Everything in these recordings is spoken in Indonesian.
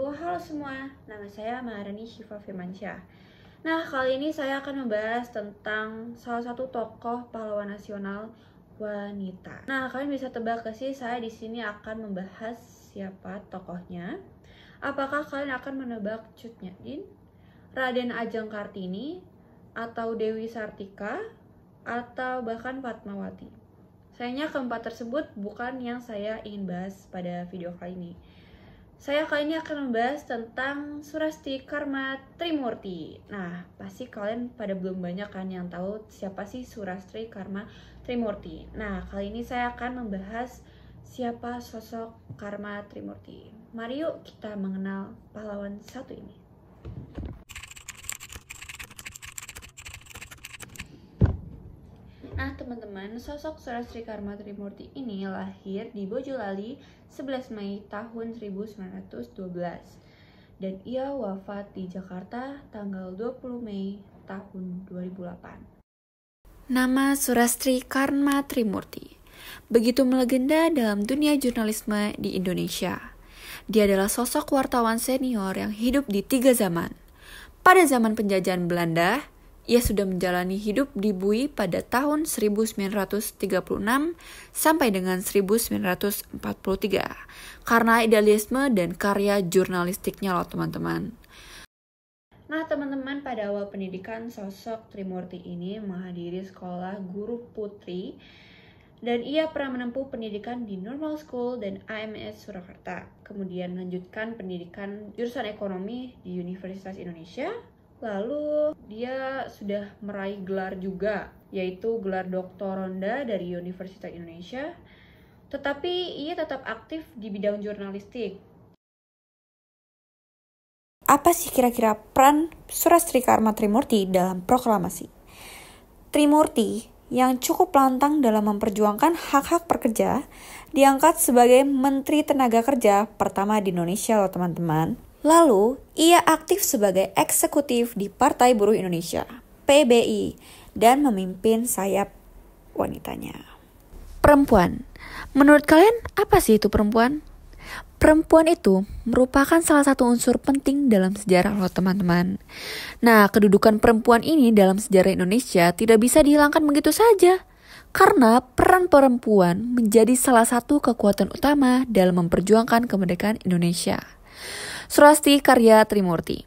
wabarakatuh Halo semua, nama saya Maharani shiva Firmansyah Nah, kali ini saya akan membahas tentang salah satu tokoh pahlawan nasional wanita Nah, kalian bisa tebak ke sih saya di sini akan membahas siapa tokohnya Apakah kalian akan menebak Cut Nyadin, Raden Ajeng Kartini, atau Dewi Sartika, atau bahkan Fatmawati Sayangnya keempat tersebut bukan yang saya ingin bahas pada video kali ini saya kali ini akan membahas tentang Surasti Karma Trimurti. Nah, pasti kalian pada belum banyak kan yang tahu siapa sih Surasti Karma Trimurti. Nah, kali ini saya akan membahas siapa sosok Karma Trimurti. Mari yuk kita mengenal pahlawan satu ini. Nah, teman-teman, sosok Surah Sri Karma Trimurti ini lahir di Bojolali 11 Mei tahun 1912 dan ia wafat di Jakarta tanggal 20 Mei tahun 2008. Nama Surastri Karma Trimurti begitu melegenda dalam dunia jurnalisme di Indonesia. Dia adalah sosok wartawan senior yang hidup di tiga zaman. Pada zaman penjajahan Belanda, ia sudah menjalani hidup di Bui pada tahun 1936 sampai dengan 1943 karena idealisme dan karya jurnalistiknya loh teman-teman. Nah, teman-teman, pada awal pendidikan, sosok Trimurti ini menghadiri sekolah guru putri dan ia pernah menempuh pendidikan di Normal School dan AMS Surakarta. Kemudian melanjutkan pendidikan jurusan ekonomi di Universitas Indonesia Lalu dia sudah meraih gelar juga, yaitu gelar Doktor Ronda dari Universitas Indonesia. Tetapi ia tetap aktif di bidang jurnalistik. Apa sih kira-kira peran Surastri Karma Trimurti dalam proklamasi? Trimurti yang cukup lantang dalam memperjuangkan hak-hak pekerja diangkat sebagai Menteri Tenaga Kerja pertama di Indonesia loh teman-teman. Lalu, ia aktif sebagai eksekutif di Partai Buruh Indonesia, PBI, dan memimpin sayap wanitanya. Perempuan. Menurut kalian, apa sih itu perempuan? Perempuan itu merupakan salah satu unsur penting dalam sejarah loh teman-teman. Nah, kedudukan perempuan ini dalam sejarah Indonesia tidak bisa dihilangkan begitu saja. Karena peran perempuan menjadi salah satu kekuatan utama dalam memperjuangkan kemerdekaan Indonesia. Surasti karya Trimurti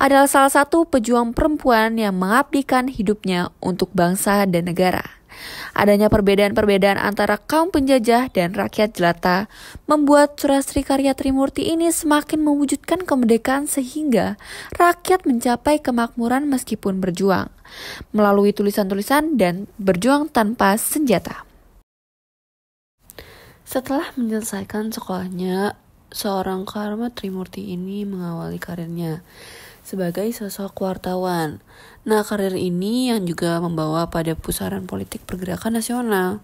adalah salah satu pejuang perempuan yang mengabdikan hidupnya untuk bangsa dan negara. Adanya perbedaan-perbedaan antara kaum penjajah dan rakyat jelata membuat Surastri karya Trimurti ini semakin mewujudkan kemerdekaan sehingga rakyat mencapai kemakmuran meskipun berjuang melalui tulisan-tulisan dan berjuang tanpa senjata. Setelah menyelesaikan sekolahnya, seorang Karma Trimurti ini mengawali karirnya sebagai sosok wartawan. Nah, karir ini yang juga membawa pada pusaran politik pergerakan nasional.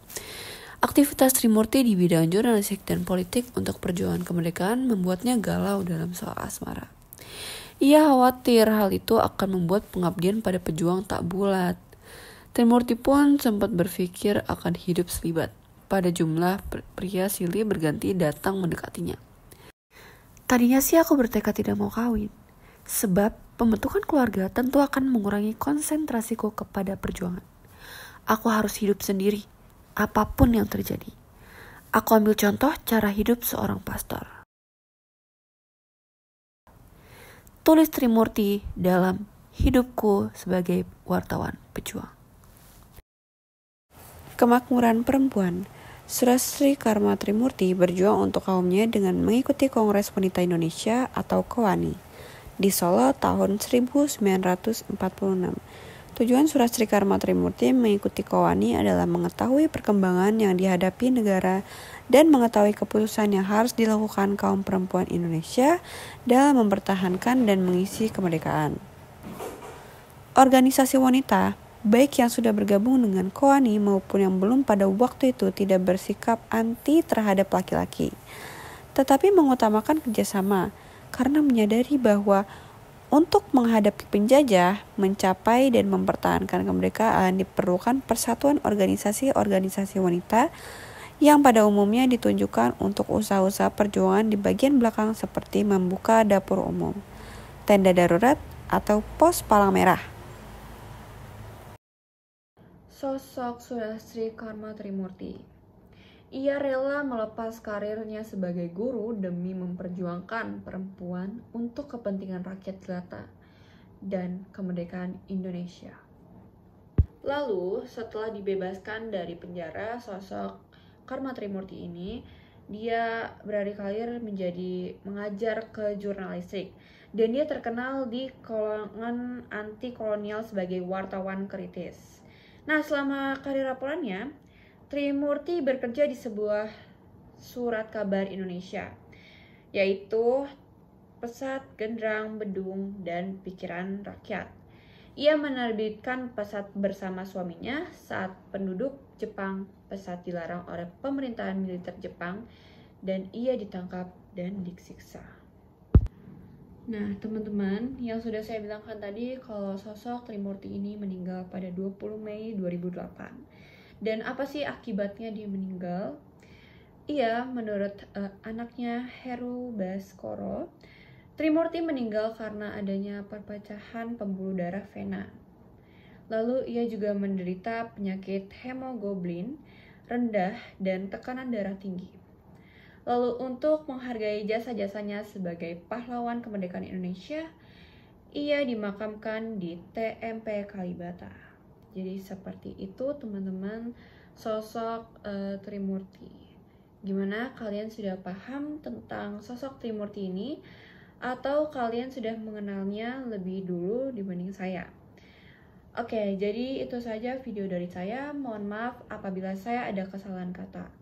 Aktivitas Trimurti di bidang jurnalistik dan politik untuk perjuangan kemerdekaan membuatnya galau dalam soal asmara. Ia khawatir hal itu akan membuat pengabdian pada pejuang tak bulat. Trimurti pun sempat berpikir akan hidup selibat pada jumlah pria silih berganti datang mendekatinya. Tadinya sih aku bertekad tidak mau kawin, sebab pembentukan keluarga tentu akan mengurangi konsentrasiku kepada perjuangan. Aku harus hidup sendiri, apapun yang terjadi. Aku ambil contoh cara hidup seorang pastor. Tulis Trimurti dalam hidupku sebagai wartawan pejuang. Kemakmuran perempuan Sri Karma Trimurti berjuang untuk kaumnya dengan mengikuti Kongres Wanita Indonesia atau Kowani di Solo tahun 1946. Tujuan Surasri Karma Trimurti mengikuti Kowani adalah mengetahui perkembangan yang dihadapi negara dan mengetahui keputusan yang harus dilakukan kaum perempuan Indonesia dalam mempertahankan dan mengisi kemerdekaan. Organisasi wanita baik yang sudah bergabung dengan Koani maupun yang belum pada waktu itu tidak bersikap anti terhadap laki-laki. Tetapi mengutamakan kerjasama karena menyadari bahwa untuk menghadapi penjajah, mencapai dan mempertahankan kemerdekaan diperlukan persatuan organisasi-organisasi wanita yang pada umumnya ditunjukkan untuk usaha-usaha perjuangan di bagian belakang seperti membuka dapur umum, tenda darurat, atau pos palang merah sosok Surya Karma Trimurti. Ia rela melepas karirnya sebagai guru demi memperjuangkan perempuan untuk kepentingan rakyat jelata dan kemerdekaan Indonesia. Lalu, setelah dibebaskan dari penjara, sosok Karma Trimurti ini dia berani karir menjadi mengajar ke jurnalistik dan dia terkenal di kalangan anti kolonial sebagai wartawan kritis. Nah, selama karir laporannya, Trimurti bekerja di sebuah surat kabar Indonesia, yaitu Pesat Gendrang, Bedung dan Pikiran Rakyat. Ia menerbitkan pesat bersama suaminya saat penduduk Jepang pesat dilarang oleh pemerintahan militer Jepang dan ia ditangkap dan disiksa. Nah, teman-teman, yang sudah saya bilangkan tadi kalau sosok Trimurti ini meninggal pada 20 Mei 2008. Dan apa sih akibatnya dia meninggal? Iya, menurut uh, anaknya Heru Baskoro, Trimurti meninggal karena adanya perpecahan pembuluh darah vena. Lalu ia juga menderita penyakit hemoglobin rendah dan tekanan darah tinggi. Lalu untuk menghargai jasa-jasanya sebagai pahlawan kemerdekaan Indonesia, ia dimakamkan di TMP Kalibata. Jadi seperti itu teman-teman sosok uh, Trimurti. Gimana kalian sudah paham tentang sosok Trimurti ini atau kalian sudah mengenalnya lebih dulu dibanding saya? Oke, jadi itu saja video dari saya. Mohon maaf apabila saya ada kesalahan kata.